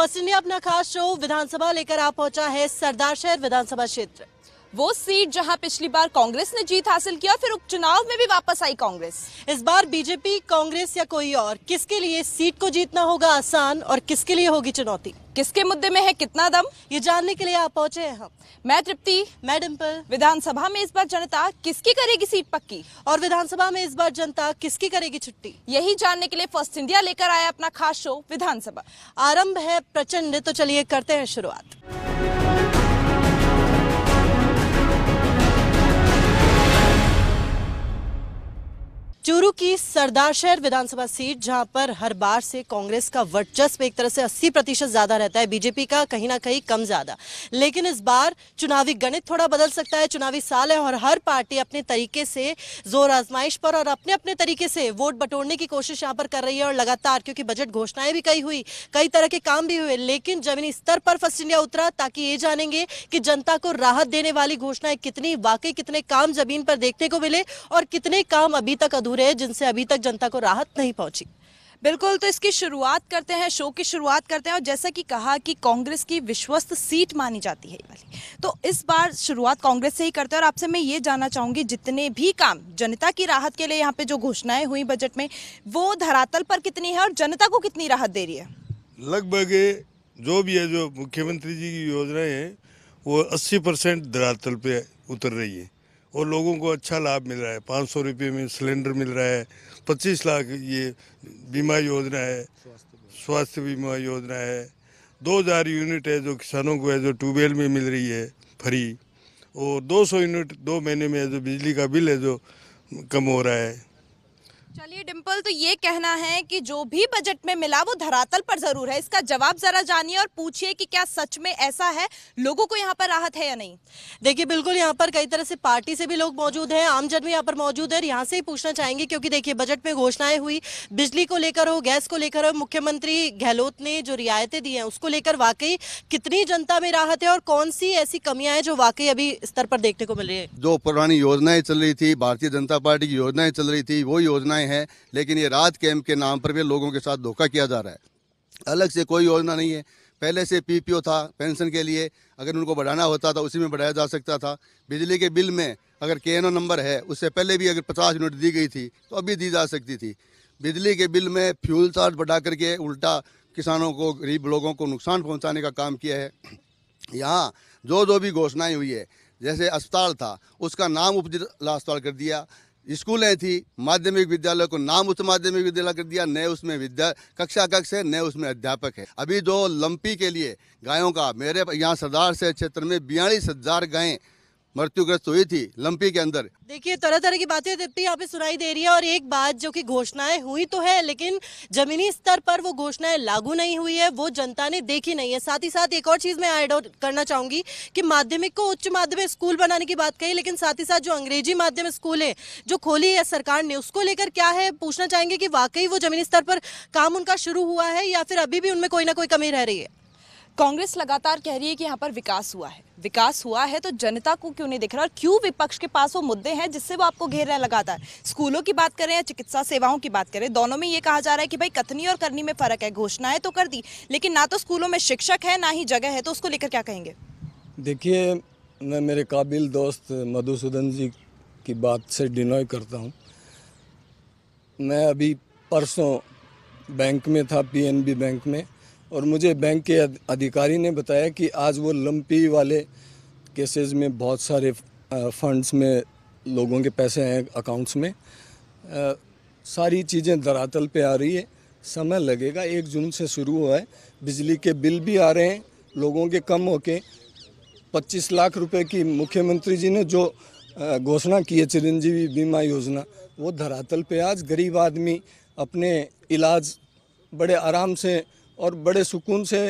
First India अपना खास show विधानसभा लेकर आप पहुंचा है सरदार शहर विधानसभा क्षेत्र वो सीट जहां पिछली बार कांग्रेस ने जीत हासिल किया फिर उपचुनाव में भी वापस आई कांग्रेस इस बार बीजेपी कांग्रेस या कोई और किसके लिए सीट को जीतना होगा आसान और किसके लिए होगी चुनौती किसके मुद्दे में है कितना दम ये जानने के लिए आप पहुंचे हैं हम मैं तृप्ति मैं डिम्पल विधानसभा में इस बार जनता किसकी करेगी सीट पक्की और विधानसभा में इस बार जनता किसकी करेगी छुट्टी यही जानने के लिए फर्स्ट इंडिया लेकर आया अपना खास शो विधानसभा आरंभ है प्रचंड तो चलिए करते हैं शुरुआत की सरदार शहर विधानसभा सीट जहां पर हर बार से कांग्रेस का वर्चस्व एक तरह से 80 प्रतिशत ज्यादा रहता है बीजेपी का कहीं ना कहीं कम ज्यादा लेकिन इस बार चुनावी गणित थोड़ा बदल सकता है चुनावी साल है और हर पार्टी अपने तरीके से जोर आजमाइश पर और अपने अपने तरीके से वोट बटोरने की कोशिश यहाँ पर कर रही है और लगातार क्योंकि बजट घोषणाएं भी कई हुई कई तरह के काम भी हुए लेकिन जमीनी स्तर पर फर्स्ट इंडिया उतरा ताकि ये जानेंगे कि जनता को राहत देने वाली घोषणाएं कितनी वाकई कितने काम जमीन पर देखने को मिले और कितने काम अभी तक अधूरे हैं जिनसे अभी तक जनता को राहत नहीं पहुंची बिल्कुल तो इसकी शुरुआत करते हैं शो की शुरुआत करते हैं और जैसा कि कहा कि कांग्रेस की विश्वस्त सीट मानी जाती है वाली तो इस बार शुरुआत कांग्रेस से ही करते हैं और आपसे मैं ये जानना चाहूंगी जितने भी काम जनता की राहत के लिए यहाँ पे जो घोषणाएं हुई बजट में वो धरातल पर कितनी है और जनता को कितनी राहत दे रही है लगभग जो भी है जो मुख्यमंत्री जी की योजनाएं हैं वो अस्सी धरातल पे उतर रही है और लोगों को अच्छा लाभ मिल रहा है पाँच सौ रुपये में सिलेंडर मिल रहा है पच्चीस लाख ये बीमा योजना है स्वास्थ्य बीमा योजना है दो हज़ार यूनिट है जो किसानों को है जो ट्यूबवेल में मिल रही है फ्री और दो सौ यूनिट दो महीने में है जो बिजली का बिल है जो कम हो रहा है चलिए डिम्पल तो ये कहना है कि जो भी बजट में मिला वो धरातल पर जरूर है इसका जवाब जरा जानिए और पूछिए कि क्या सच में ऐसा है लोगों को यहाँ पर राहत है या नहीं देखिए बिल्कुल यहाँ पर कई तरह से पार्टी से भी लोग मौजूद हैं आम जन भी यहाँ पर मौजूद है यहाँ से ही पूछना चाहेंगे क्योंकि देखिए बजट में घोषणाएं हुई बिजली को लेकर हो गैस को लेकर हो मुख्यमंत्री गहलोत ने जो रियायतें दी है उसको लेकर वाकई कितनी जनता में राहत है और कौन सी ऐसी कमियां हैं जो वाकई अभी स्तर पर देखने को मिल रही है जो पुरानी योजनाएं चल रही थी भारतीय जनता पार्टी की योजनाएं चल रही थी वो योजनाएं योजनाएं हैं लेकिन ये रात कैंप के नाम पर भी लोगों के साथ धोखा किया जा रहा है अलग से कोई योजना नहीं है पहले से पीपीओ था पेंशन के लिए अगर उनको बढ़ाना होता था उसी में बढ़ाया जा सकता था बिजली के बिल में अगर के नंबर है उससे पहले भी अगर पचास यूनिट दी गई थी तो अभी दी जा सकती थी बिजली के बिल में फ्यूल चार्ज बढ़ा करके उल्टा किसानों को गरीब लोगों को नुकसान पहुंचाने का काम किया है यहाँ जो जो भी घोषणाएं हुई है जैसे अस्पताल था उसका नाम उप अस्पताल कर दिया स्कूलें थी माध्यमिक विद्यालय को नाम उच्च माध्यमिक विद्यालय कर दिया नए उसमें विद्या कक्षा कक्ष है नए उसमें अध्यापक है अभी जो लंपी के लिए गायों का मेरे यहाँ सरदार से क्षेत्र में बयालीस हजार गायें मृत्युग्रस्त हुई थी लंपी के अंदर देखिए तरह तरह की बातें तिप्पी यहाँ पे सुनाई दे रही है और एक बात जो कि घोषणाएं हुई तो है लेकिन जमीनी स्तर पर वो घोषणाएं लागू नहीं हुई है वो जनता ने देखी नहीं है साथ ही साथ एक और चीज मैं ऐड करना चाहूंगी कि माध्यमिक को उच्च माध्यमिक स्कूल बनाने की बात कही लेकिन साथ ही साथ जो अंग्रेजी माध्यम स्कूल है जो खोली है सरकार ने उसको लेकर क्या है पूछना चाहेंगे कि वाकई वो जमीनी स्तर पर काम उनका शुरू हुआ है या फिर अभी भी उनमें कोई ना कोई कमी रह रही है कांग्रेस लगातार कह रही है कि यहाँ पर विकास हुआ है विकास हुआ है तो जनता को क्यों नहीं दिख रहा और क्यों विपक्ष के पास वो मुद्दे हैं जिससे वो आपको घेर रहे हैं लगातार स्कूलों की बात करें या चिकित्सा सेवाओं की बात करें दोनों में ये कहा जा रहा है कि भाई कथनी और करनी में फर्क है घोषणाएं तो कर दी लेकिन ना तो स्कूलों में शिक्षक है ना ही जगह है तो उसको लेकर क्या कहेंगे देखिए मैं मेरे काबिल दोस्त मधुसूदन जी की बात से डिनॉय करता हूँ मैं अभी परसों बैंक में था पी बैंक में और मुझे बैंक के अधिकारी ने बताया कि आज वो लंपी वाले केसेस में बहुत सारे फंड्स में लोगों के पैसे हैं अकाउंट्स में आ, सारी चीज़ें धरातल पे आ रही है समय लगेगा एक जून से शुरू हुआ है बिजली के बिल भी आ रहे हैं लोगों के कम हो के पच्चीस लाख रुपए की मुख्यमंत्री जी ने जो घोषणा की है चिरंजीवी बीमा योजना वो धरातल पे आज गरीब आदमी अपने इलाज बड़े आराम से और बड़े सुकून से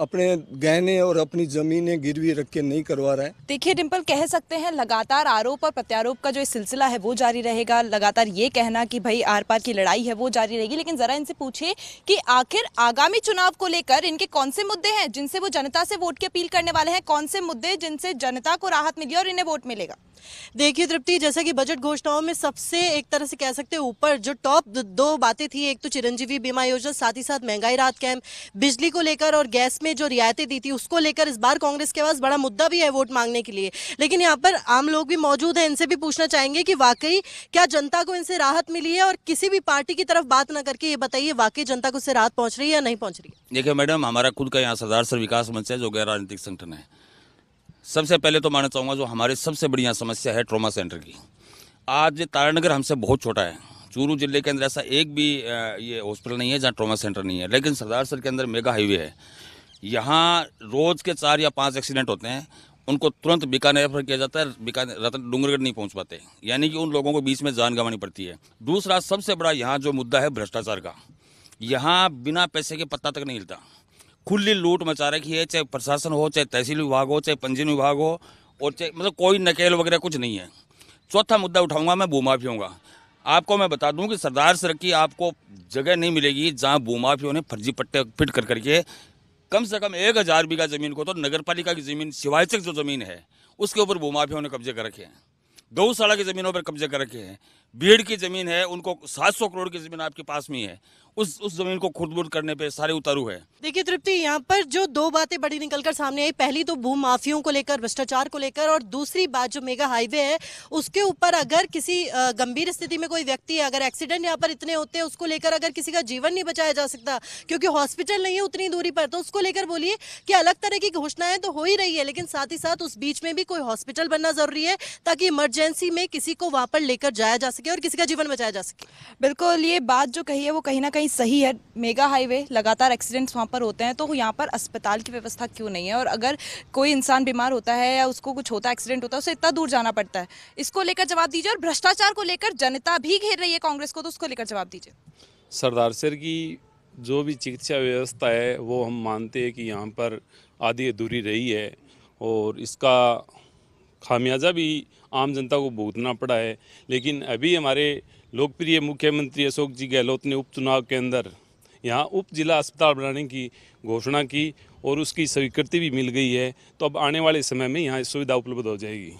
अपने गहने और अपनी जमीनें गिरवी रख के नहीं करवा रहे हैं देखिए डिम्पल कह सकते हैं लगातार आरोप और प्रत्यारोप का जो सिलसिला है वो जारी रहेगा लगातार ये कहना कि भाई आर पार की लड़ाई है वो जारी रहेगी लेकिन जरा इनसे पूछिए कि आखिर आगामी चुनाव को लेकर इनके कौन से मुद्दे हैं जिनसे वो जनता से वोट की अपील करने वाले हैं कौन से मुद्दे जिनसे जनता को राहत मिली और इन्हें वोट मिलेगा देखिए तृप्ति जैसा कि बजट घोषणाओं में सबसे एक तरह से कह सकते हैं ऊपर जो टॉप दो बातें थी एक तो चिरंजीवी बीमा योजना साथ ही साथ महंगाई राहत कैंप बिजली को लेकर और गैस में में जो रियायतें दी थी उसको लेकर इस बार कांग्रेस के पास बड़ा मुद्दा भी है वोट मांगने के लिए लेकिन यहाँ पर आम लोग भी मौजूद हैं इनसे भी पूछना चाहेंगे कि वाकई क्या जनता को इनसे राहत मिली है और किसी भी पार्टी की तरफ बात ना करके ये बताइए वाकई जनता को इससे राहत पहुँच रही है या नहीं पहुँच रही है देखिए मैडम हमारा खुद का यहाँ सरदार सर विकास मंच है जो गैर राजनीतिक संगठन है सबसे पहले तो मानना चाहूँगा जो हमारी सबसे बड़ी यहाँ समस्या है ट्रोमा सेंटर की आज तारानगर हमसे बहुत छोटा है चूरू जिले के अंदर ऐसा एक भी ये हॉस्पिटल नहीं है जहाँ ट्रोमा सेंटर नहीं है लेकिन सरदार सर के अंदर मेगा हाईवे है यहाँ रोज़ के चार या पाँच एक्सीडेंट होते हैं उनको तुरंत बीकानेर रेफर किया जाता है बीकानेर रतन डूंगरगढ़ नहीं पहुंच पाते यानी कि उन लोगों को बीच में जान गंवानी पड़ती है दूसरा सबसे बड़ा यहाँ जो मुद्दा है भ्रष्टाचार का यहाँ बिना पैसे के पत्ता तक नहीं हिलता खुली लूट मचा रखी है चाहे प्रशासन हो चाहे तहसील विभाग हो चाहे पंजीन विभाग हो और चाहे मतलब कोई नकेल वगैरह कुछ नहीं है चौथा मुद्दा उठाऊंगा मैं भूमाफियों का आपको मैं बता दूं कि सरदार सर की आपको जगह नहीं मिलेगी जहां भूमाफियों ने फर्जी पट्टे फिट कर करके कम से कम एक हज़ार बीघा ज़मीन को तो नगर पालिका की ज़मीन सिवाय तक जो ज़मीन है उसके ऊपर भूमाफियों ने कब्जे कर रखे हैं गौशाला की ज़मीनों पर कब्जे कर रखे हैं भीड़ की ज़मीन है उनको 700 करोड़ की ज़मीन आपके पास में है उस उस जमीन को खुदबुद करने पे सारे उतारू है देखिए तृप्ति यहाँ पर जो दो बातें बड़ी निकलकर सामने आई पहली तो भू माफियों को लेकर भ्रष्टाचार को लेकर और दूसरी बात जो मेगा हाईवे है उसके ऊपर अगर किसी गंभीर स्थिति में कोई व्यक्ति है अगर एक्सीडेंट यहाँ पर इतने होते हैं उसको लेकर अगर किसी का जीवन नहीं बचाया जा सकता क्योंकि हॉस्पिटल नहीं है उतनी दूरी पर तो उसको लेकर बोलिए कि अलग तरह की घोषणाएं तो हो ही रही है लेकिन साथ ही साथ उस बीच में भी कोई हॉस्पिटल बनना जरूरी है ताकि इमरजेंसी में किसी को वहां पर लेकर जाया जा सके और किसी का जीवन बचाया जा सके बिल्कुल ये बात जो कही है वो कहीं ना कहीं कहीं सही है मेगा हाईवे लगातार एक्सीडेंट्स वहाँ पर होते हैं तो यहाँ पर अस्पताल की व्यवस्था क्यों नहीं है और अगर कोई इंसान बीमार होता है या उसको कुछ होता है एक्सीडेंट होता है उसे इतना दूर जाना पड़ता है इसको लेकर जवाब दीजिए और भ्रष्टाचार को लेकर जनता भी घेर रही है कांग्रेस को तो उसको लेकर जवाब दीजिए सरदार सर की जो भी चिकित्सा व्यवस्था है वो हम मानते हैं कि यहाँ पर आधी अधूरी रही है और इसका खामियाजा भी आम जनता को भुगतना पड़ा है लेकिन अभी हमारे लोकप्रिय मुख्यमंत्री अशोक जी गहलोत ने उपचुनाव के अंदर यहाँ उप जिला अस्पताल बनाने की घोषणा की और उसकी स्वीकृति भी मिल गई है तो अब आने वाले समय में यहाँ सुविधा उपलब्ध हो जाएगी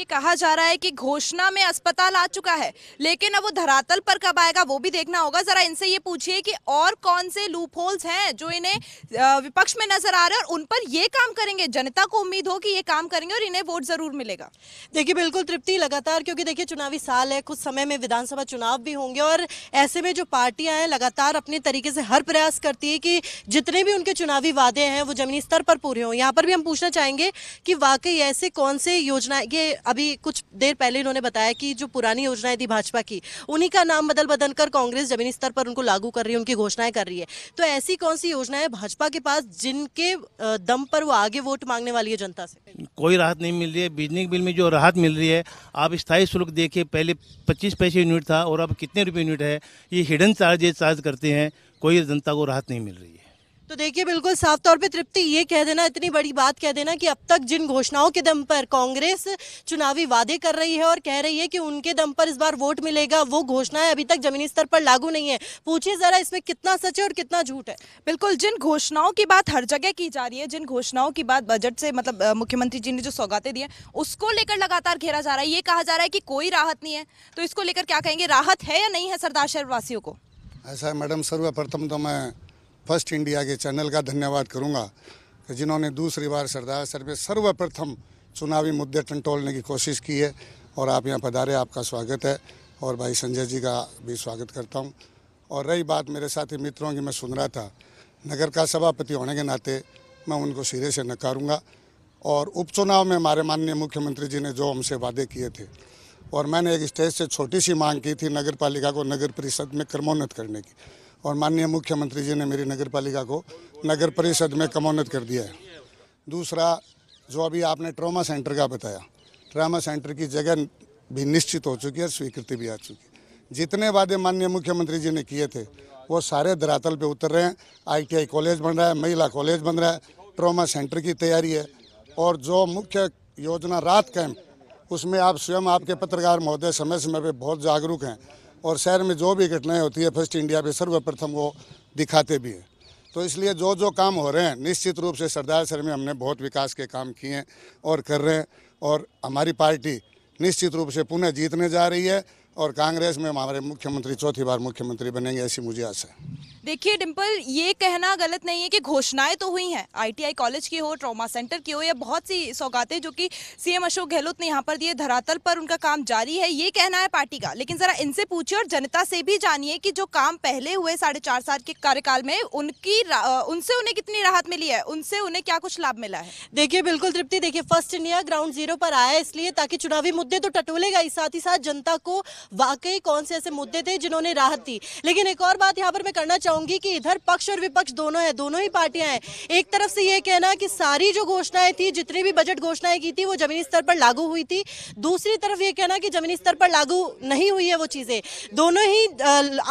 ये कहा जा रहा है कि घोषणा में अस्पताल आ चुका है लेकिन अब वो धरातल पर कब आएगा वो भी देखना होगा जरा इनसे ये पूछिए कि और कौन से लूप होल्स हैं जो इन्हें विपक्ष में नजर आ रहे हैं और उन पर ये काम करेंगे जनता को उम्मीद हो कि ये काम करेंगे और इन्हें वोट जरूर मिलेगा देखिए बिल्कुल तृप्ति लगातार क्योंकि देखिए चुनावी साल है कुछ समय में विधानसभा चुनाव भी होंगे और ऐसे में जो पार्टियां हैं लगातार अपने तरीके से हर प्रयास करती है कि जितने भी उनके चुनावी वादे हैं वो जमीनी स्तर पर पूरे हों यहाँ पर भी हम पूछना चाहेंगे कि वाकई ऐसे कौन से योजना ये अभी कुछ देर पहले इन्होंने बताया कि जो पुरानी योजनाएं थी भाजपा की उन्हीं का नाम बदल बदल कर कांग्रेस जमीनी स्तर पर उनको लागू कर रही है उनकी घोषणाएं कर रही है तो ऐसी कौन सी योजनाएं भाजपा के पास जिनके दम पर वो आगे वोट मांगने वाली है जनता से कोई राहत नहीं मिल रही है बिजली बिल में जो राहत मिल रही है आप स्थायी शुल्क देखिए पहले पच्चीस पैसे यूनिट था और अब कितने रुपये यूनिट है ये हिडन चार्जेज चार्ज करते हैं कोई जनता को राहत नहीं मिल रही है तो देखिए बिल्कुल साफ तौर पे तृप्ति ये कह देना इतनी बड़ी बात कह देना कि अब तक जिन घोषणाओं के दम पर कांग्रेस चुनावी वादे कर रही है और कह रही है कि उनके दम पर इस बार वोट मिलेगा वो घोषणाएं अभी तक जमीनी स्तर पर लागू नहीं है पूछिए जरा इसमें कितना सच है और कितना झूठ है बिल्कुल जिन घोषणाओं की बात हर जगह की जा रही है जिन घोषणाओं की बात बजट से मतलब मुख्यमंत्री जी ने जो सौगातें दी है उसको लेकर लगातार घेरा जा रहा है ये कहा जा रहा है कि कोई राहत नहीं है तो इसको लेकर क्या कहेंगे राहत है या नहीं है सरदार शहरवासियों को ऐसा है मैडम सर्वप्रथम तो मैं फर्स्ट इंडिया के चैनल का धन्यवाद करूँगा कि जिन्होंने दूसरी बार सरदार सर पे सर्वप्रथम चुनावी मुद्दे टंटोलने की कोशिश की है और आप यहाँ पधारे आपका स्वागत है और भाई संजय जी का भी स्वागत करता हूँ और रही बात मेरे साथी मित्रों की मैं सुन रहा था नगर का सभापति होने के नाते मैं उनको सिरे से नकारूंगा और उपचुनाव में हमारे माननीय मुख्यमंत्री जी ने जो हमसे वादे किए थे और मैंने एक स्टेज से छोटी सी मांग की थी नगर पालिका को नगर परिषद में क्रमोन्नत करने की और माननीय मुख्यमंत्री जी ने मेरी नगर पालिका को नगर परिषद में कमोन्नत कर दिया है दूसरा जो अभी आपने ट्रॉमा सेंटर का बताया ट्रामा सेंटर की जगह भी निश्चित हो चुकी है और स्वीकृति भी आ चुकी है जितने वादे माननीय मुख्यमंत्री जी ने किए थे वो सारे धरातल पर उतर रहे हैं आईटीआई कॉलेज बन रहा है महिला कॉलेज बन रहा है ट्रॉमा सेंटर की तैयारी है और जो मुख्य योजना रात कैंप उसमें आप स्वयं आपके पत्रकार महोदय समय समय पर बहुत जागरूक हैं और शहर में जो भी घटनाएं होती है फर्स्ट इंडिया पे सर्वप्रथम वो दिखाते भी हैं तो इसलिए जो जो काम हो रहे हैं निश्चित रूप से सरदार सर में हमने बहुत विकास के काम किए हैं और कर रहे हैं और हमारी पार्टी निश्चित रूप से पुनः जीतने जा रही है और कांग्रेस में हमारे मुख्यमंत्री चौथी बार मुख्यमंत्री बनेंगे ऐसी मुझे आशा है देखिए डिम्पल ये कहना गलत नहीं है कि घोषणाएं तो हुई हैं आईटीआई कॉलेज की हो ट्रॉमा सेंटर की हो या बहुत सी सौगातें जो कि सीएम अशोक गहलोत ने यहाँ पर दिए धरातल पर उनका काम जारी है ये कहना है पार्टी का लेकिन ज़रा इनसे पूछिए और जनता से भी जानिए कि जो काम पहले हुए साढ़े चार साल के कार्यकाल में उनकी उनसे उन्हें कितनी राहत मिली है उनसे उन्हें क्या कुछ लाभ मिला है देखिए बिल्कुल तृप्ति देखिए फर्स्ट इंडिया ग्राउंड जीरो पर आया इसलिए ताकि चुनावी मुद्दे तो टटोलेगा ही साथ ही साथ जनता को वाकई कौन से ऐसे मुद्दे थे जिन्होंने राहत दी लेकिन एक और बात यहाँ पर मैं करना चाहूंगी कि इधर पक्ष और विपक्ष दोनों है दोनों ही पार्टियां हैं एक तरफ से ये कहना कि सारी जो घोषणाएं थी जितनी भी बजट घोषणाएं की थी वो जमीनी स्तर पर लागू हुई थी दूसरी तरफ ये कहना कि जमीनी स्तर पर लागू नहीं हुई है वो चीजें दोनों ही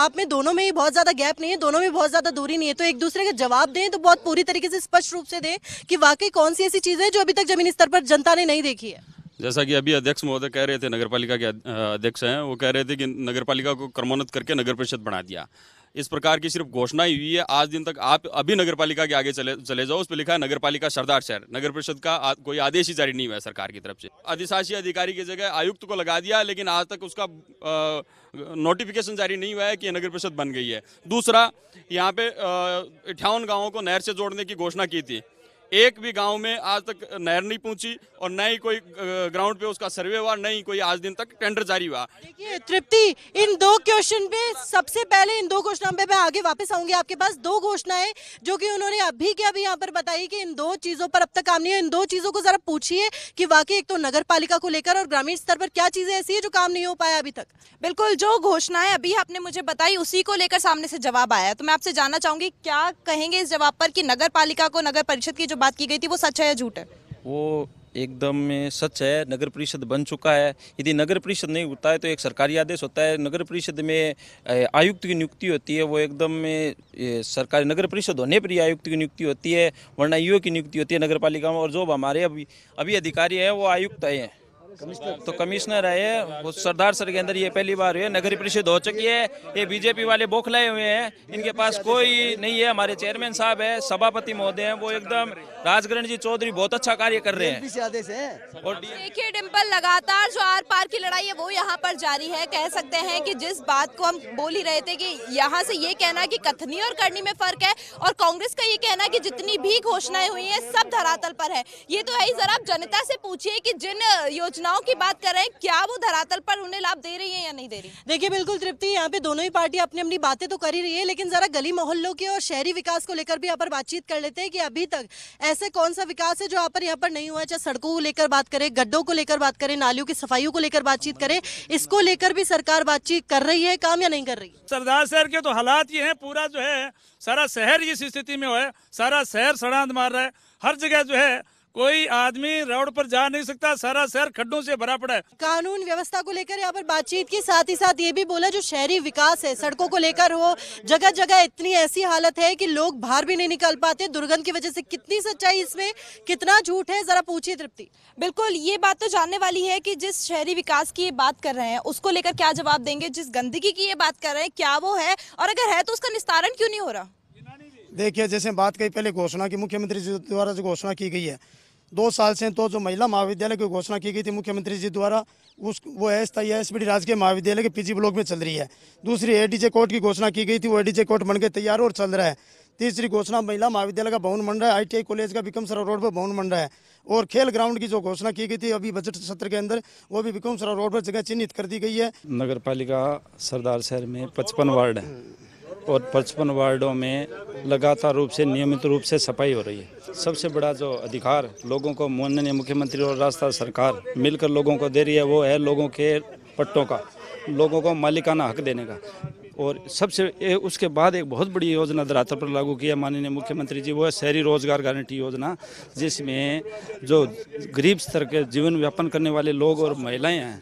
आप में दोनों में ही बहुत ज्यादा गैप नहीं है दोनों में बहुत ज्यादा दूरी नहीं है तो एक दूसरे का जवाब दें तो बहुत पूरी तरीके से स्पष्ट रूप से दें कि वाकई कौन सी ऐसी चीजें जो अभी तक जमीनी स्तर पर जनता ने नहीं देखी है जैसा कि अभी अध्यक्ष महोदय कह रहे थे नगरपालिका के अध्यक्ष हैं वो कह रहे थे कि नगरपालिका को क्रमोन्नत करके नगर परिषद बना दिया इस प्रकार की सिर्फ घोषणा ही हुई है आज दिन तक आप अभी नगर पालिका के आगे चले चले जाओ उस पर लिखा है नगर पालिका सरदार शहर नगर परिषद का आ, कोई आदेश ही जारी नहीं हुआ है सरकार की तरफ से अधिशासी अधिकारी की जगह आयुक्त को लगा दिया लेकिन आज तक उसका नोटिफिकेशन जारी नहीं हुआ है कि नगर परिषद बन गई है दूसरा यहाँ पे अठावन गाँवों को नहर से जोड़ने की घोषणा की थी एक भी गांव में आज तक नहर नहीं पहुंची और न ही कोई ग्राउंड पे उसका सर्वे हुआ न ही कोई आज दिन तक टेंडर जारी हुआ देखिए तृप्ति इन दो क्वेश्चन पे सबसे पहले इन दो घोषणाओं पे मैं आगे वापस आऊंगी आपके पास दो घोषणाएं जो कि उन्होंने अभी के अभी यहाँ पर बताई कि इन दो चीजों पर अब तक काम नहीं है इन दो चीजों को जरा पूछिए कि वाकई एक तो नगर को लेकर और ग्रामीण स्तर पर क्या चीजें ऐसी है जो काम नहीं हो पाया अभी तक बिल्कुल जो घोषणाएं अभी आपने मुझे बताई उसी को लेकर सामने से जवाब आया तो मैं आपसे जानना चाहूंगी क्या कहेंगे इस जवाब पर की नगर को नगर परिषद की जो बात की गई थी वो सच है या झूठ है वो एकदम में सच है नगर परिषद बन चुका है यदि नगर परिषद नहीं होता है तो एक सरकारी आदेश होता है नगर परिषद में आयुक्त की नियुक्ति होती है वो एकदम में सरकारी नगर परिषद होने पर ही आयुक्त की नियुक्ति होती है वरना ईओ की नियुक्ति होती है नगर पालिका में और जो हमारे अभी अभी अधिकारी हैं वो आयुक्त आए हैं तो कमिश्नर है वो सरदार सर के अंदर ये पहली बार हुए नगर परिषद हो चुकी है ये बीजेपी वाले बोखलाए हुए हैं इनके पास कोई नहीं है हमारे चेयरमैन साहब है सभापति महोदय हैं वो एकदम राजगरण जी चौधरी बहुत अच्छा कार्य कर रहे हैं और देखिए डिम्पल लगातार जो आर पार की लड़ाई है वो यहाँ पर जारी है कह सकते हैं की जिस बात को हम बोल ही रहे थे की यहाँ से ये कहना की कथनी और करनी में फर्क है और कांग्रेस का ये कहना की जितनी भी घोषणाएं हुई है सब धरातल पर है ये तो है जरा आप जनता से पूछिए की जिन योजना योजनाओं की बात कर रहे हैं क्या वो धरातल पर उन्हें लाभ दे रही है या नहीं दे रही देखिए बिल्कुल तृप्ति यहाँ पे दोनों ही पार्टी अपनी अपनी बातें तो कर ही रही है लेकिन जरा गली मोहल्लों की और शहरी विकास को लेकर भी यहाँ पर बातचीत कर लेते हैं कि अभी तक ऐसे कौन सा विकास है जो यहाँ पर यहाँ पर नहीं हुआ है चाहे सड़कों को लेकर बात करें गड्ढों को लेकर बात करें नालियों की सफाइयों को लेकर बातचीत करें इसको लेकर भी सरकार बातचीत कर रही है काम या नहीं कर रही सरदार शहर के तो हालात ये है पूरा जो है सारा शहर इस स्थिति में हो सारा शहर सड़ांत मार रहा है हर जगह जो है कोई आदमी रोड पर जा नहीं सकता सारा शहर खड्डों से भरा पड़ा है कानून व्यवस्था को लेकर यहाँ पर बातचीत की साथ ही साथ ये भी बोला जो शहरी विकास है सड़कों को लेकर हो जगह जगह इतनी ऐसी हालत है कि लोग बाहर भी नहीं निकल पाते दुर्गंध की वजह से कितनी सच्चाई इसमें कितना झूठ है जरा पूछिए तृप्ति बिल्कुल ये बात तो जानने वाली है की जिस शहरी विकास की ये बात कर रहे हैं उसको लेकर क्या जवाब देंगे जिस गंदगी की ये बात कर रहे हैं क्या वो है और अगर है तो उसका निस्तारण क्यों नहीं हो रहा देखिए जैसे बात कही पहले घोषणा की मुख्यमंत्री जी द्वारा जो घोषणा की गई है दो साल से तो जो महिला महाविद्यालय की घोषणा की गई थी मुख्यमंत्री जी द्वारा उस वो है स्थायी एस पी राजकीय महाविद्यालय के पीजी ब्लॉक में चल रही है दूसरी एडीजे कोर्ट की घोषणा की गई थी वो एडीजे कोर्ट बन के तैयार और चल रहा है तीसरी घोषणा महिला महाविद्यालय का भवन बन रहा है आईटीआई कॉलेज का विक्रम सरा रोड पर भवन बन रहा है और खेल ग्राउंड की जो घोषणा की गई थी अभी बजट सत्र के अंदर वो भी विक्रम सरा रोड पर जगह चिन्हित कर दी गई है नगर पालिका सरदार शहर में पचपन वार्ड है और पचपन वार्डों में लगातार रूप से नियमित रूप से सफाई हो रही है सबसे बड़ा जो अधिकार लोगों को माननीय मुख्यमंत्री और राजस्थान सरकार मिलकर लोगों को दे रही है वो है लोगों के पट्टों का लोगों को मालिकाना हक देने का और सबसे उसके बाद एक बहुत बड़ी योजना धरातल पर लागू की है माननीय मुख्यमंत्री जी वो है शहरी रोजगार गारंटी योजना जिसमें जो गरीब स्तर के जीवन व्यापन करने वाले लोग और महिलाएं हैं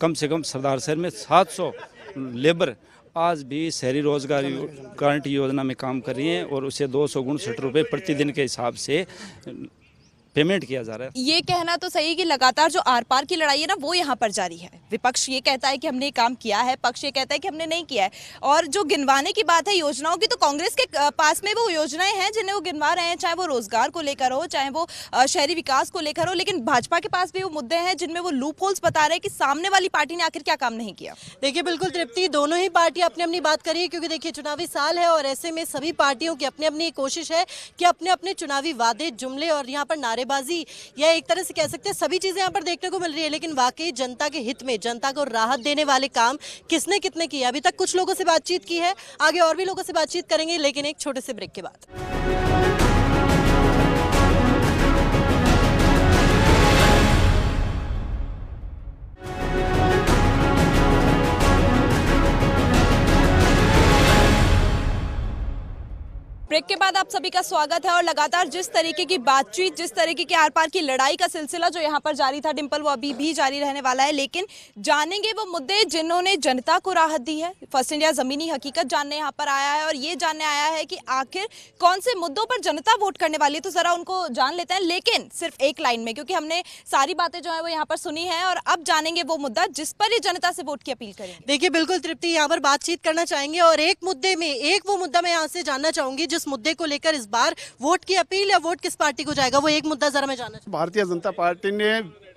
कम से कम सरदार शहर में 700 लेबर आज भी शहरी रोजगार गारंटी योजना में काम कर रही हैं और उसे दो सौ उनसठ रुपये प्रतिदिन के हिसाब से पेमेंट किया जा रहा है ये कहना तो सही कि लगातार जो आर पार की लड़ाई है ना वो यहाँ पर जारी है विपक्ष ये कहता है कि हमने काम किया है पक्ष ये कहता है कि हमने नहीं किया है और जो गिनवाने की बात है योजनाओं की तो कांग्रेस के पास में वो योजनाएं हैं जिन्हें वो गिनवा रहे हैं चाहे वो रोजगार को लेकर हो चाहे वो शहरी विकास को लेकर हो लेकिन भाजपा के पास भी वो मुद्दे हैं जिनमें वो लूप होल्स बता रहे हैं कि सामने वाली पार्टी ने आखिर क्या काम नहीं किया देखिये बिल्कुल तृप्ति दोनों ही पार्टी अपनी अपनी बात करी है क्योंकि देखिये चुनावी साल है और ऐसे में सभी पार्टियों की अपनी अपनी कोशिश है कि अपने अपने चुनावी वादे जुमले और यहाँ पर नारे नारेबाजी या एक तरह से कह सकते हैं सभी चीज़ें यहाँ पर देखने को मिल रही है लेकिन वाकई जनता के हित में जनता को राहत देने वाले काम किसने कितने किए अभी तक कुछ लोगों से बातचीत की है आगे और भी लोगों से बातचीत करेंगे लेकिन एक छोटे से ब्रेक के बाद ब्रेक के बाद आप सभी का स्वागत है और लगातार जिस तरीके की बातचीत जिस तरीके की आर पार की लड़ाई का सिलसिला जो यहाँ पर जारी था डिम्पल वो अभी भी जारी रहने वाला है लेकिन जानेंगे वो मुद्दे जिन्होंने जनता को राहत दी है फर्स्ट इंडिया जमीनी हकीकत जानने यहाँ पर आया है और ये जानने आया है कि आखिर कौन से मुद्दों पर जनता वोट करने वाली है तो जरा उनको जान लेते हैं लेकिन सिर्फ एक लाइन में क्योंकि हमने सारी बातें जो है वो यहाँ पर सुनी है और अब जानेंगे वो मुद्दा जिस पर ही जनता से वोट की अपील करें देखिए बिल्कुल तृप्ति यहाँ पर बातचीत करना चाहेंगे और एक मुद्दे में एक वो मुद्दा मैं यहाँ से जानना चाहूंगी जिस मुद्दे को लेकर इस बार वोट की अपील या वोट किस पार्टी को जाएगा वो एक मुद्दा जरा मैं जाना भारतीय जनता पार्टी ने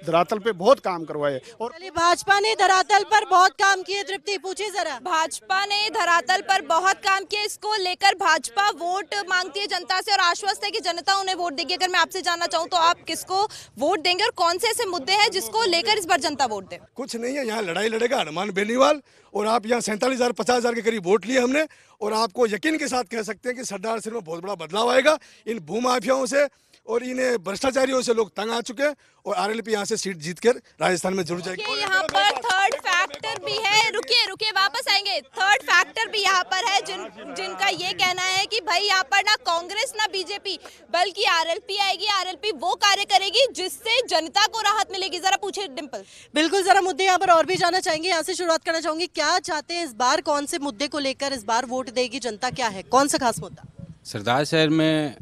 धरातल पे बहुत काम करवाए और भाजपा ने धरातल पर बहुत काम किए तृप्ति पूछे जरा भाजपा ने धरातल पर बहुत काम किए इसको लेकर भाजपा वोट मांगती है जनता से और आश्वस्त है कि जनता उन्हें वोट देगी अगर मैं आपसे जानना चाहूँ तो आप किसको वोट देंगे और कौन से ऐसे मुद्दे हैं जिसको लेकर इस बार जनता वोट दे कुछ नहीं है यहाँ लड़ाई लड़ेगा हनुमान बेनीवाल और आप यहाँ सैंतालीस हजार पचास हजार के करीब वोट लिए हमने और आपको यकीन के साथ कह सकते हैं कि सरदार सिंह में बहुत बड़ा बदलाव आएगा इन भूमाफियाओं से और इन्हें भ्रष्टाचारियों से लोग तंग आ चुके और आर एल पी यहाँ से सीट जीत कर राजस्थान में जरूर जाएगी यहाँ पर थर्ड फैक्टर भी है रुकिए रुकिए वापस आएंगे थर्ड फैक्टर भी यहाँ पर है जिन जिनका ये कहना है कि भाई यहाँ पर ना कांग्रेस ना बीजेपी बल्कि आरएलपी आएगी आरएलपी वो कार्य करेगी जिससे जनता को राहत मिलेगी जरा पूछे डिम्पल बिल्कुल जरा मुद्दे यहाँ पर और भी जाना चाहेंगे यहाँ से शुरुआत करना चाहूंगी क्या चाहते हैं इस बार कौन से मुद्दे को लेकर इस बार वोट देगी जनता क्या है कौन सा खास मुद्दा सरदार शहर में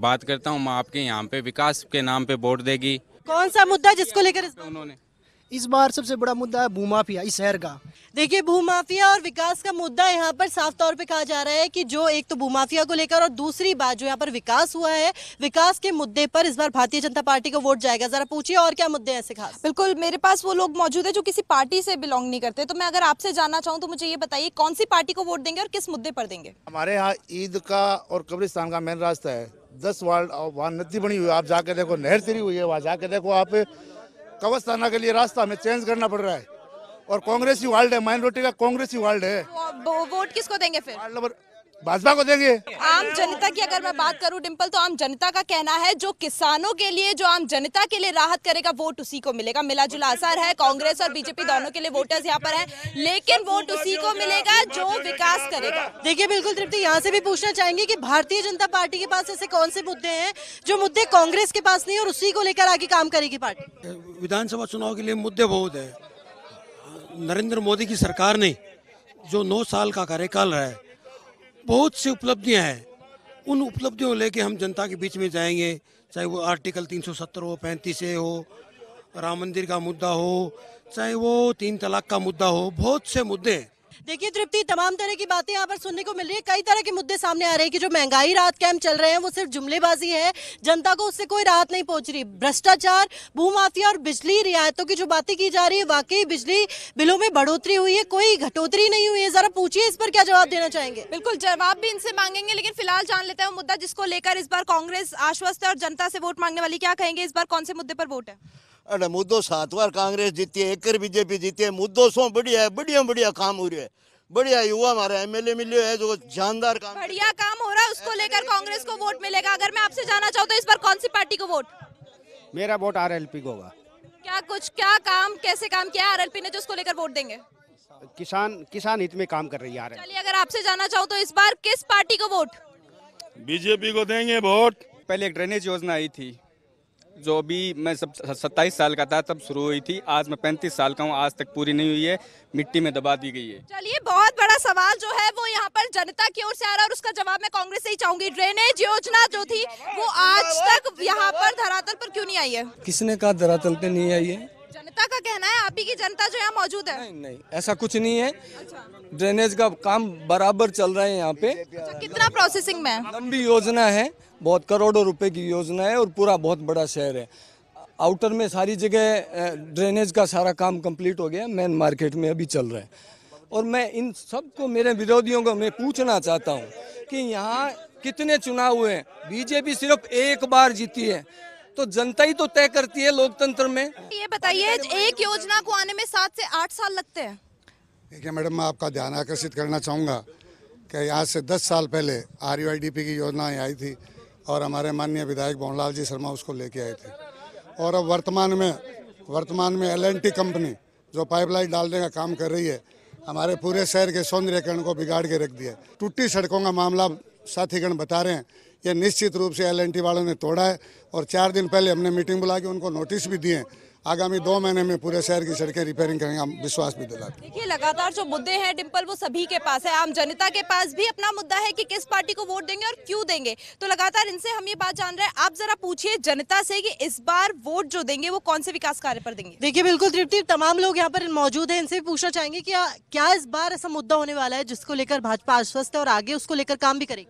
बात करता हूँ मैं आपके यहाँ पे विकास के नाम पे वोट देगी कौन सा मुद्दा जिसको लेकर तो उन्होंने इस बार सबसे बड़ा मुद्दा है भूमाफिया इस शहर का देखिए भूमाफिया और विकास का मुद्दा यहाँ पर साफ तौर पे कहा जा रहा है कि जो एक तो भूमाफिया को लेकर और दूसरी बात जो यहाँ पर विकास हुआ है विकास के मुद्दे पर इस बार भारतीय जनता पार्टी को वोट जाएगा जरा पूछिए और क्या मुद्दे ऐसे खास बिल्कुल मेरे पास वो लोग मौजूद है जो किसी पार्टी से बिलोंग नहीं करते तो मैं अगर आपसे जानना चाहूँ तो मुझे ये बताइए कौन सी पार्टी को वोट देंगे और किस मुद्दे पर देंगे हमारे यहाँ ईद का और कब्रिस्तान का मेन रास्ता है दस वार्ड वहाँ नदी बनी हुई है आप जाके देखो नहर तिरी हुई है वहाँ जाके देखो आप कवस्ताना के लिए रास्ता हमें चेंज करना पड़ रहा है और कांग्रेसी वार्ड है माइनोरिटी का कांग्रेसी वार्ड है तो वोट किसको देंगे फिर वार्ड नंबर भाजपा को देंगे आम जनता की अगर मैं बात करूं डिम्पल तो आम जनता का कहना है जो किसानों के लिए जो आम जनता के लिए राहत करेगा वोट उसी को मिलेगा मिला जुला असर है कांग्रेस और बीजेपी दोनों के लिए वोटर्स यहाँ पर है लेकिन वोट उसी को मिलेगा जो विकास करेगा देखिए बिल्कुल तृप्ति यहाँ से भी पूछना चाहेंगे की भारतीय जनता पार्टी के पास ऐसे कौन से मुद्दे है जो मुद्दे कांग्रेस के पास नहीं और उसी को लेकर आगे काम करेगी पार्टी विधानसभा चुनाव के लिए मुद्दे बहुत है नरेंद्र मोदी की सरकार ने जो नौ साल का कार्यकाल रहा है बहुत सी उपलब्धियाँ हैं उन उपलब्धियों को लेके हम जनता के बीच में जाएंगे चाहे वो आर्टिकल 370 हो पैंतीस ए हो राम मंदिर का मुद्दा हो चाहे वो तीन तलाक का मुद्दा हो बहुत से मुद्दे हैं देखिए तृप्ति तमाम तरह की बातें यहाँ पर सुनने को मिल रही है कई तरह के मुद्दे सामने आ रहे हैं कि जो महंगाई राहत कैंप चल रहे हैं वो सिर्फ जुमलेबाजी है जनता को उससे कोई राहत नहीं पहुंच रही भ्रष्टाचार भूमाफिया और बिजली रियायतों की जो बातें की जा रही है वाकई बिजली बिलों में बढ़ोतरी हुई है कोई घटोतरी नहीं हुई है जरा पूछिए इस पर क्या जवाब देना चाहेंगे बिल्कुल जवाब भी इनसे मांगेंगे लेकिन फिलहाल जान लेते हैं मुद्दा जिसको लेकर इस बार कांग्रेस आश्वस्त है और जनता से वोट मांगने वाली क्या कहेंगे इस बार कौन से मुद्दे पर वोट है अरे मुद्दों सात बार कांग्रेस जीती है एक बीजेपी जीती है मुद्दों सो बढ़िया है बढ़िया बढ़िया काम हो रहा है बढ़िया युवा हमारा एमएलए मिले है जो जानदार काम बढ़िया काम हो रहा है उसको लेकर कांग्रेस को वोट मिलेगा अगर मैं आपसे जाना चाहूँ तो इस बार कौन सी पार्टी को वोट मेरा वोट आर को होगा क्या कुछ क्या काम कैसे काम किया आर ने जो उसको लेकर वोट देंगे किसान किसान हित में काम कर रही है चलिए अगर आपसे जाना चाहूँ तो इस बार किस पार्टी को वोट बीजेपी को देंगे वोट पहले एक ड्रेनेज योजना आई थी जो अभी मैं सब सत्ताईस साल का था तब शुरू हुई थी आज मैं पैंतीस साल का हूँ आज तक पूरी नहीं हुई है मिट्टी में दबा दी गई है चलिए बहुत बड़ा सवाल जो है वो यहाँ पर जनता की ओर से आ रहा है और उसका जवाब मैं कांग्रेस से ही चाहूंगी ड्रेनेज योजना जो थी वो आज तक यहाँ पर धरातल पर क्यों नहीं आई है किसने कहा धरातल पे नहीं आई है जनता का कहना है आप ही की जनता जो यहाँ मौजूद है नहीं नहीं ऐसा कुछ नहीं है अच्छा। ड्रेनेज का काम बराबर चल रहा है यहाँ पे अच्छा, कितना प्रोसेसिंग में लंबी योजना है बहुत करोड़ों रुपए की योजना है और पूरा बहुत बड़ा शहर है आउटर में सारी जगह ड्रेनेज का सारा काम कंप्लीट हो गया मेन मार्केट में अभी चल रहा है और मैं इन सबको मेरे विरोधियों को मैं पूछना चाहता हूँ कि यहाँ कितने चुनाव हुए हैं बीजेपी सिर्फ एक बार जीती है तो जनता ही तो तय करती है लोकतंत्र में ये बताइए एक योजना को आने में सात से आठ साल लगते हैं देखिए मैडम मैं आपका ध्यान आकर्षित करना चाहूँगा कि यहाँ से दस साल पहले आर की योजना आई थी और हमारे माननीय विधायक मोहनलाल जी शर्मा उसको लेके आए थे और अब वर्तमान में वर्तमान में एल कंपनी जो पाइपलाइन डालने का काम कर रही है हमारे पूरे शहर के सौंदर्यकरण को बिगाड़ के रख दिया टूटी सड़कों का मामला साथीगण बता रहे हैं ये निश्चित रूप से एल वालों ने तोड़ा है और चार दिन पहले हमने मीटिंग बुला के उनको नोटिस भी दिए आगामी दो महीने में पूरे शहर की सड़कें रिपेयरिंग करेंगे हम विश्वास भी दिलाते देखिए लगातार जो मुद्दे हैं डिम्पल वो सभी के पास है आम जनता के पास भी अपना मुद्दा है कि किस पार्टी को वोट देंगे और क्यों देंगे तो लगातार इनसे हम ये बात जान रहे हैं आप जरा पूछिए जनता से कि इस बार वोट जो देंगे वो कौन से विकास कार्य पर देंगे देखिए बिल्कुल तृप्ति तमाम लोग यहाँ पर मौजूद है इनसे भी पूछना चाहेंगे की क्या इस बार ऐसा मुद्दा होने वाला है जिसको लेकर भाजपा आश्वस्त है और आगे उसको लेकर काम भी करेगी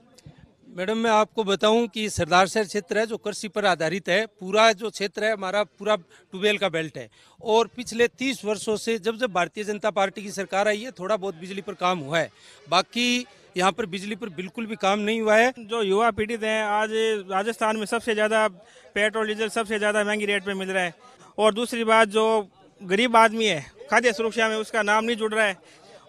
मैडम मैं आपको बताऊं कि सरदार शहर क्षेत्र है जो कृषि पर आधारित है पूरा जो क्षेत्र है हमारा पूरा ट्यूबवेल का बेल्ट है और पिछले 30 वर्षों से जब जब भारतीय जनता पार्टी की सरकार आई है थोड़ा बहुत बिजली पर काम हुआ है बाकी यहाँ पर बिजली पर बिल्कुल भी काम नहीं हुआ है जो युवा पीड़ित हैं आज राजस्थान में सबसे ज़्यादा पेट्रोल डीजल सबसे ज़्यादा महंगी रेट पर मिल रहा है और दूसरी बात जो गरीब आदमी है खाद्य सुरक्षा में उसका नाम नहीं जुड़ रहा है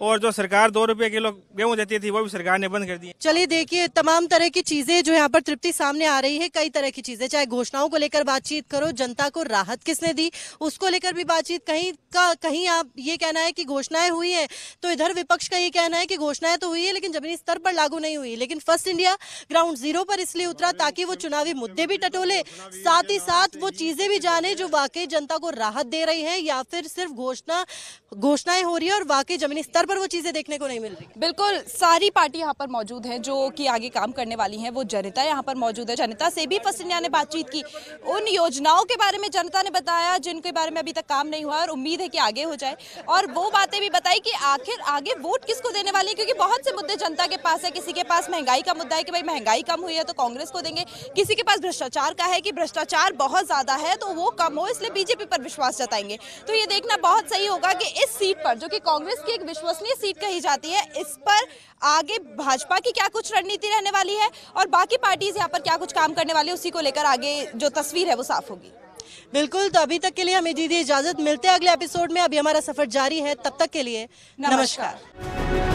और जो सरकार दो रुपए किलो गेहूँ देती थी वो भी सरकार ने बंद कर दी चलिए देखिए तमाम तरह की चीजें जो यहाँ पर तृप्ति सामने आ रही है कई तरह की चीजें चाहे घोषणाओं को लेकर बातचीत करो जनता को राहत किसने दी उसको लेकर भी बातचीत कहीं का कहीं आप ये कहना है की घोषणाएं हुई है तो इधर विपक्ष का ये कहना है की घोषणाएं तो हुई है लेकिन जमीनी स्तर पर लागू नहीं हुई लेकिन फर्स्ट इंडिया ग्राउंड जीरो पर इसलिए उतरा ताकि वो चुनावी मुद्दे भी टटोले साथ ही साथ वो चीजें भी जाने जो वाकई जनता को राहत दे रही है या फिर सिर्फ घोषणा घोषणाएं हो रही है और वाकई जमीनी स्तर तौर पर वो चीजें देखने को नहीं मिल रही बिल्कुल सारी पार्टी यहाँ पर मौजूद है जो कि आगे काम करने वाली है वो जनता यहाँ पर मौजूद है जनता से भी पसनिया ने बातचीत की उन योजनाओं के बारे में जनता ने बताया जिनके बारे में अभी तक काम नहीं हुआ और उम्मीद है कि आगे हो जाए और वो बातें भी बताई कि आखिर आगे वोट किसको देने वाली है क्योंकि बहुत से मुद्दे जनता के पास है किसी के पास महंगाई का मुद्दा है कि भाई महंगाई कम हुई है तो कांग्रेस को देंगे किसी के पास भ्रष्टाचार का है कि भ्रष्टाचार बहुत ज्यादा है तो वो कम हो इसलिए बीजेपी पर विश्वास जताएंगे तो ये देखना बहुत सही होगा कि इस सीट पर जो कि कांग्रेस की एक विश्वास रोशनी सीट कही जाती है इस पर आगे भाजपा की क्या कुछ रणनीति रहने वाली है और बाकी पार्टीज यहाँ पर क्या कुछ काम करने वाली है उसी को लेकर आगे जो तस्वीर है वो साफ होगी बिल्कुल तो अभी तक के लिए हमें दीदी इजाजत मिलते हैं अगले एपिसोड में अभी हमारा सफर जारी है तब तक के लिए नमस्कार, नमस्कार।